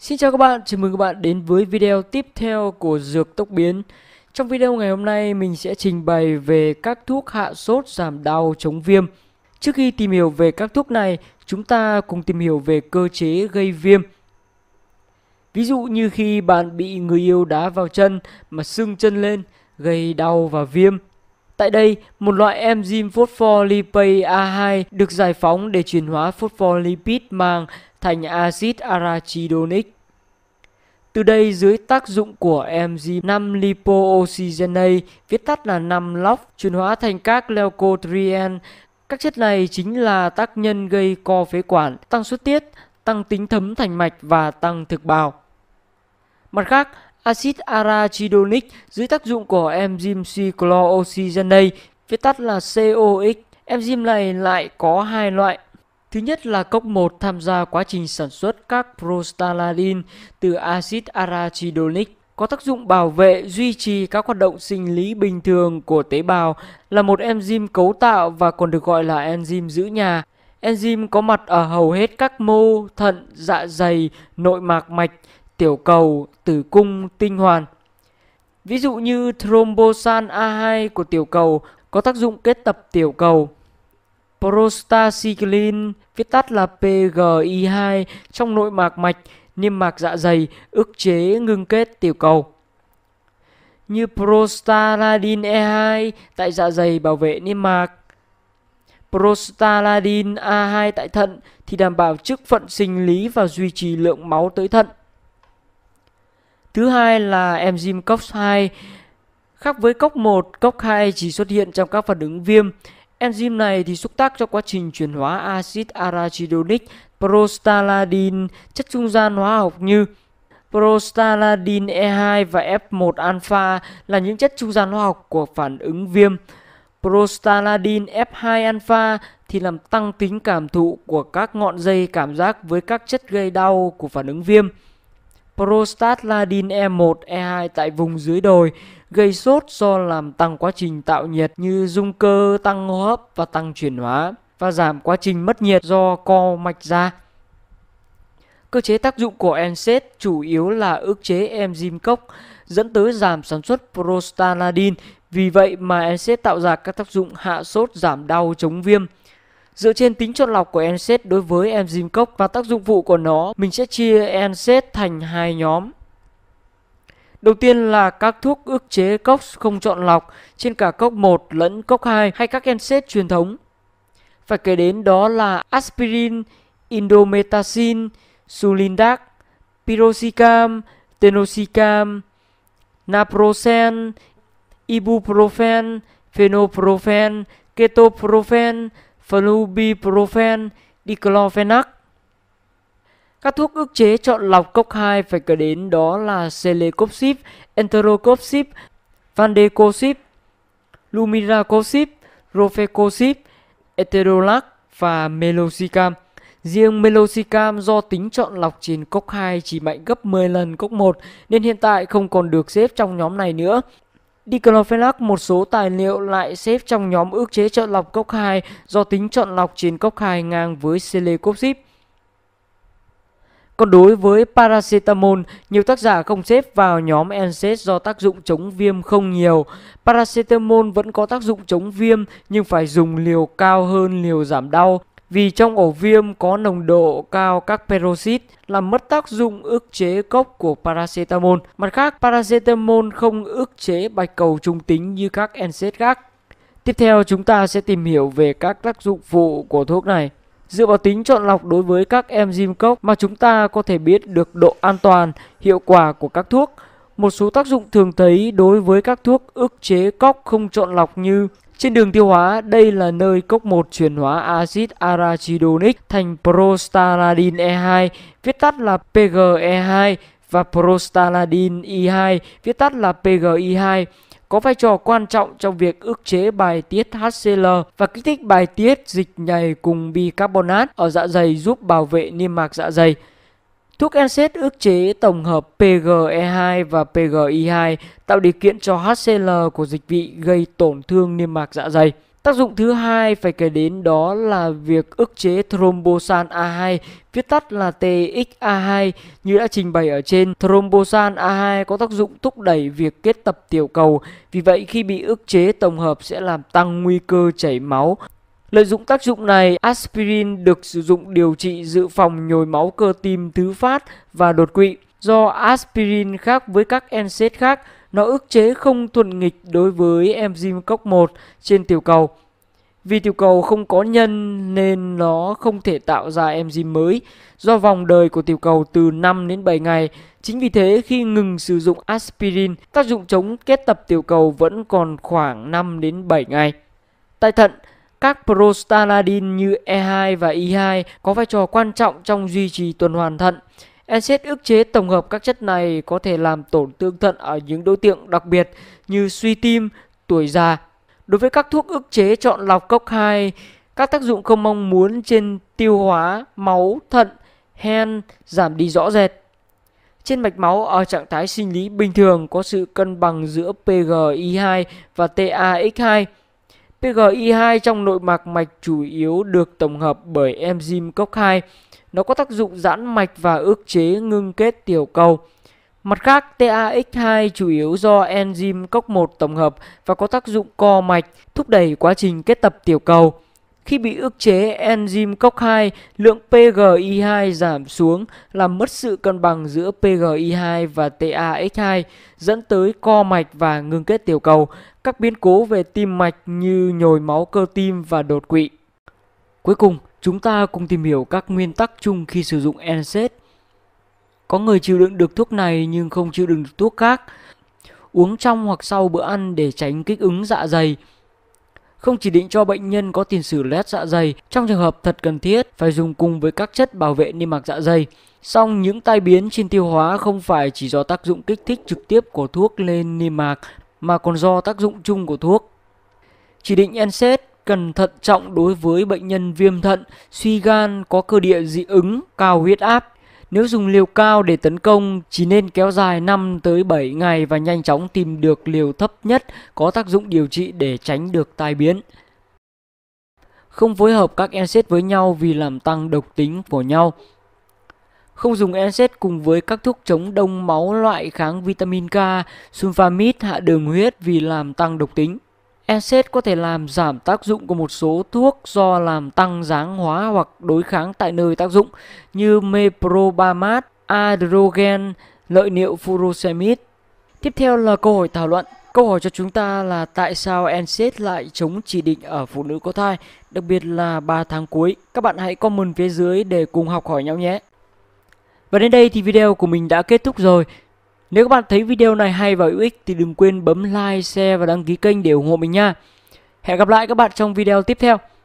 Xin chào các bạn, chào mừng các bạn đến với video tiếp theo của Dược Tốc Biến Trong video ngày hôm nay mình sẽ trình bày về các thuốc hạ sốt giảm đau chống viêm Trước khi tìm hiểu về các thuốc này, chúng ta cùng tìm hiểu về cơ chế gây viêm Ví dụ như khi bạn bị người yêu đá vào chân mà sưng chân lên gây đau và viêm Tại đây, một loại enzyme phospholipase A2 được giải phóng để chuyển hóa phospholipid mang thành axit arachidonic. Từ đây dưới tác dụng của enzyme 5 lipooxygenase, viết tắt là 5 lox chuyển hóa thành các leukotriene. Các chất này chính là tác nhân gây co phế quản, tăng xuất tiết, tăng tính thấm thành mạch và tăng thực bào. Mặt khác, Acid arachidonic dưới tác dụng của enzyme cyclooxygenase, viết tắt là COX. Enzyme này lại có hai loại. Thứ nhất là cốc 1 tham gia quá trình sản xuất các prostaglandin từ acid arachidonic có tác dụng bảo vệ duy trì các hoạt động sinh lý bình thường của tế bào là một enzyme cấu tạo và còn được gọi là enzyme giữ nhà. Enzyme có mặt ở hầu hết các mô, thận, dạ dày, nội mạc mạch tiểu cầu, tử cung, tinh hoàn. Ví dụ như thrombosan A2 của tiểu cầu có tác dụng kết tập tiểu cầu. Prostacyclin, viết tắt là PGI2 trong nội mạc mạch, niêm mạc dạ dày, ức chế ngưng kết tiểu cầu. Như prostaladin E2 tại dạ dày bảo vệ niêm mạc, prostaladin A2 tại thận thì đảm bảo chức phận sinh lý và duy trì lượng máu tới thận. Thứ hai là enzyme COX-2 khác với COX-1, COX-2 chỉ xuất hiện trong các phản ứng viêm. Enzyme này thì xúc tác cho quá trình chuyển hóa axit arachidonic prostaladin chất trung gian hóa học như prostaladin E2 và F1 alpha là những chất trung gian hóa học của phản ứng viêm. prostaladin F2 alpha thì làm tăng tính cảm thụ của các ngọn dây cảm giác với các chất gây đau của phản ứng viêm. Prostatladin E1, E2 tại vùng dưới đồi gây sốt do làm tăng quá trình tạo nhiệt như dung cơ, tăng hô hấp và tăng chuyển hóa và giảm quá trình mất nhiệt do co mạch da. Cơ chế tác dụng của NSAID chủ yếu là ức chế enzyme cốc dẫn tới giảm sản xuất prostaglandin. Vì vậy mà NSAID tạo ra các tác dụng hạ sốt, giảm đau, chống viêm. Dựa trên tính chọn lọc của NSAID đối với enzyme cốc và tác dụng phụ của nó, mình sẽ chia NSAID thành hai nhóm. Đầu tiên là các thuốc ức chế cốc không chọn lọc trên cả cốc 1 lẫn cốc 2 hay các NSAID truyền thống. Phải kể đến đó là aspirin, indometacin, sulindac, pirocicam, tenosicam, naproxen, ibuprofen, phenoprofen, ketoprofen, flubiprofen, diclofenac. Các thuốc ức chế chọn lọc cốc 2 phải kể đến đó là Celecoxib, enterocopsib, Vandecoxib, Lumiracoxib, Rofecoxib, eterolac và Meloxicam. Riêng Meloxicam do tính chọn lọc trên cốc 2 chỉ mạnh gấp 10 lần cốc 1 nên hiện tại không còn được xếp trong nhóm này nữa. Diclofenac một số tài liệu lại xếp trong nhóm ước chế chọn lọc cốc 2 do tính chọn lọc trên cốc 2 ngang với celecoxib. Còn đối với paracetamol, nhiều tác giả không xếp vào nhóm NSAID do tác dụng chống viêm không nhiều. Paracetamol vẫn có tác dụng chống viêm nhưng phải dùng liều cao hơn liều giảm đau vì trong ổ viêm có nồng độ cao các peroxit làm mất tác dụng ức chế gốc của paracetamol. Mặt khác, paracetamol không ức chế bạch cầu trung tính như các NSAID khác. Tiếp theo chúng ta sẽ tìm hiểu về các tác dụng phụ của thuốc này. Dựa vào tính chọn lọc đối với các enzyme cốc mà chúng ta có thể biết được độ an toàn, hiệu quả của các thuốc – một số tác dụng thường thấy đối với các thuốc ức chế cốc không chọn lọc như trên đường tiêu hóa, đây là nơi cốc 1 chuyển hóa axit arachidonic thành prostaglandin E2, viết tắt là PGE2 và prostaglandin E2, viết tắt là PGI2 có vai trò quan trọng trong việc ức chế bài tiết HCl và kích thích bài tiết dịch nhầy cùng bicarbonate ở dạ dày giúp bảo vệ niêm mạc dạ dày. Thuốc NSAID ức chế tổng hợp PGE2 và PGI2 tạo điều kiện cho HCL của dịch vị gây tổn thương niêm mạc dạ dày. Tác dụng thứ hai phải kể đến đó là việc ức chế thrombosan A2, viết tắt là TXA2 như đã trình bày ở trên. Thrombosan A2 có tác dụng thúc đẩy việc kết tập tiểu cầu, vì vậy khi bị ức chế tổng hợp sẽ làm tăng nguy cơ chảy máu Lợi dụng tác dụng này, aspirin được sử dụng điều trị dự phòng nhồi máu cơ tim thứ phát và đột quỵ. Do aspirin khác với các NSAID khác, nó ức chế không thuận nghịch đối với enzyme COX-1 trên tiểu cầu. Vì tiểu cầu không có nhân nên nó không thể tạo ra enzyme mới do vòng đời của tiểu cầu từ 5 đến 7 ngày. Chính vì thế khi ngừng sử dụng aspirin, tác dụng chống kết tập tiểu cầu vẫn còn khoảng 5 đến 7 ngày. Tại thận, các prostaglandin như E2 và e I2 có vai trò quan trọng trong duy trì tuần hoàn thận. Acid e ức chế tổng hợp các chất này có thể làm tổn thương thận ở những đối tượng đặc biệt như suy tim, tuổi già. Đối với các thuốc ức chế chọn lọc cốc 2, các tác dụng không mong muốn trên tiêu hóa, máu, thận, hen giảm đi rõ rệt. Trên mạch máu ở trạng thái sinh lý bình thường có sự cân bằng giữa PGI2 và TAX2 PGI2 trong nội mạc mạch chủ yếu được tổng hợp bởi enzyme COX2. Nó có tác dụng giãn mạch và ức chế ngưng kết tiểu cầu. Mặt khác, TAX2 chủ yếu do enzyme COX1 tổng hợp và có tác dụng co mạch, thúc đẩy quá trình kết tập tiểu cầu. Khi bị ức chế enzyme COX2, lượng PGI2 giảm xuống làm mất sự cân bằng giữa PGI2 và TAX2, dẫn tới co mạch và ngưng kết tiểu cầu, các biến cố về tim mạch như nhồi máu cơ tim và đột quỵ. Cuối cùng, chúng ta cùng tìm hiểu các nguyên tắc chung khi sử dụng NSAID. Có người chịu đựng được thuốc này nhưng không chịu đựng được thuốc khác. Uống trong hoặc sau bữa ăn để tránh kích ứng dạ dày. Không chỉ định cho bệnh nhân có tiền sử loét dạ dày, trong trường hợp thật cần thiết phải dùng cùng với các chất bảo vệ niêm mạc dạ dày. Song những tai biến trên tiêu hóa không phải chỉ do tác dụng kích thích trực tiếp của thuốc lên niêm mạc mà còn do tác dụng chung của thuốc. Chỉ định NSAID cần thận trọng đối với bệnh nhân viêm thận, suy gan có cơ địa dị ứng, cao huyết áp. Nếu dùng liều cao để tấn công chỉ nên kéo dài 5 tới 7 ngày và nhanh chóng tìm được liều thấp nhất có tác dụng điều trị để tránh được tai biến. Không phối hợp các NSAID với nhau vì làm tăng độc tính của nhau. Không dùng NSAID cùng với các thuốc chống đông máu loại kháng vitamin K, sulfamid hạ đường huyết vì làm tăng độc tính. NSAID có thể làm giảm tác dụng của một số thuốc do làm tăng giáng hóa hoặc đối kháng tại nơi tác dụng như meprobamat, adrogen, lợi niệu furosemid Tiếp theo là câu hỏi thảo luận. Câu hỏi cho chúng ta là tại sao NSAID lại chống chỉ định ở phụ nữ có thai, đặc biệt là 3 tháng cuối. Các bạn hãy comment phía dưới để cùng học hỏi nhau nhé. Và đến đây thì video của mình đã kết thúc rồi. Nếu các bạn thấy video này hay và hữu ích thì đừng quên bấm like, share và đăng ký kênh để ủng hộ mình nha. Hẹn gặp lại các bạn trong video tiếp theo.